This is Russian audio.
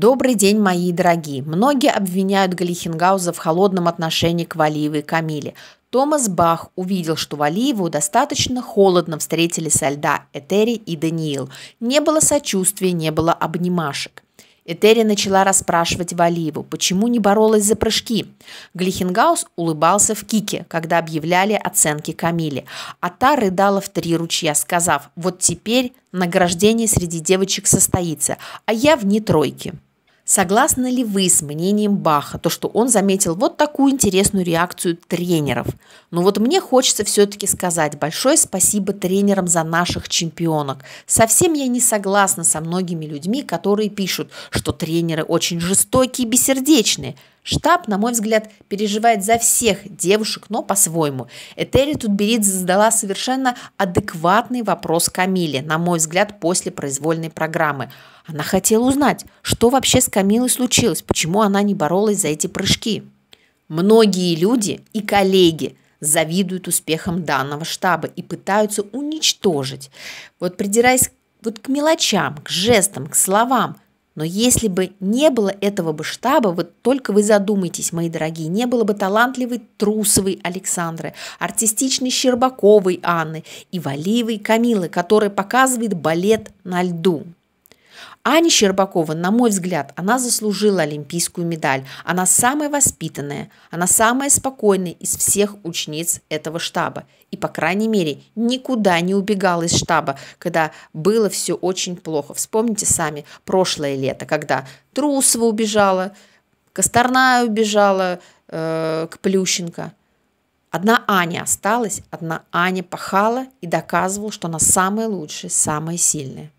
Добрый день, мои дорогие. Многие обвиняют Галихенгауза в холодном отношении к Валиевой Камиле. Томас Бах увидел, что Валиеву достаточно холодно встретили со льда Этери и Даниил. Не было сочувствия, не было обнимашек. Этери начала расспрашивать Валиеву, почему не боролась за прыжки. Глихенгаус улыбался в кике, когда объявляли оценки Камиле, а та рыдала в три ручья, сказав «Вот теперь награждение среди девочек состоится, а я вне тройки». Согласны ли вы с мнением Баха, то, что он заметил вот такую интересную реакцию тренеров? Но ну вот мне хочется все-таки сказать большое спасибо тренерам за наших чемпионок. Совсем я не согласна со многими людьми, которые пишут, что тренеры очень жестокие и бессердечные – Штаб, на мой взгляд, переживает за всех девушек, но по-своему. Этери Тутберидзе задала совершенно адекватный вопрос Камиле, на мой взгляд, после произвольной программы. Она хотела узнать, что вообще с Камилой случилось, почему она не боролась за эти прыжки. Многие люди и коллеги завидуют успехам данного штаба и пытаются уничтожить. Вот придираясь вот к мелочам, к жестам, к словам – но если бы не было этого бы штаба, вот только вы задумайтесь, мои дорогие, не было бы талантливой Трусовой Александры, артистичной Щербаковой Анны и Валиевой Камилы, которая показывает балет на льду. Аня Щербакова, на мой взгляд, она заслужила олимпийскую медаль. Она самая воспитанная, она самая спокойная из всех учениц этого штаба. И, по крайней мере, никуда не убегала из штаба, когда было все очень плохо. Вспомните сами прошлое лето, когда Трусова убежала, Косторная убежала э, к Плющенко. Одна Аня осталась, одна Аня пахала и доказывала, что она самая лучшая, самая сильная.